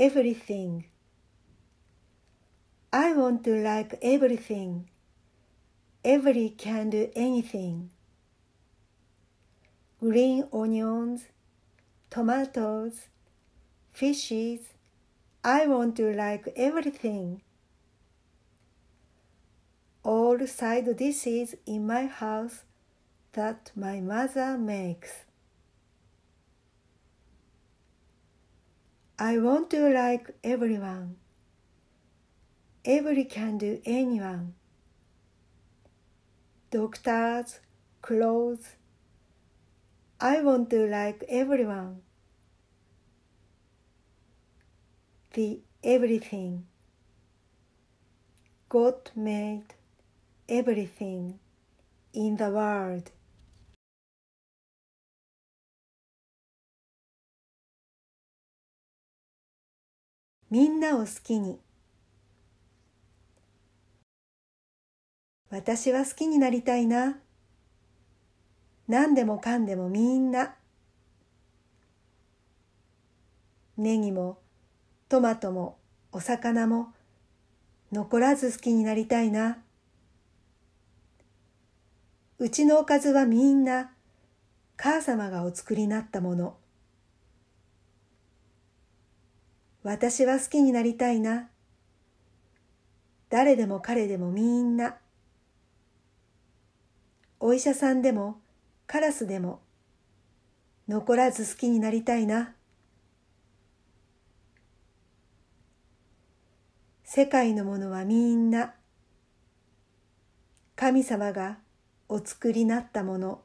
everything. I want to like everything, every can do anything. Green onions, tomatoes, fishes, I want to like everything. All side dishes in my house that my mother makes. I want to like everyone. Every can do anyone. Doctors, clothes. I want to like everyone. The everything. God made everything in the world. みんなを好きに私は好きになりたいな何でもかんでもみんなネギもトマトもお魚も残らず好きになりたいなうちのおかずはみんな母様がお作りになったもの私は好きになりたいな。誰でも彼でもみんな。お医者さんでもカラスでも残らず好きになりたいな。世界のものはみんな神様がお作りなったもの。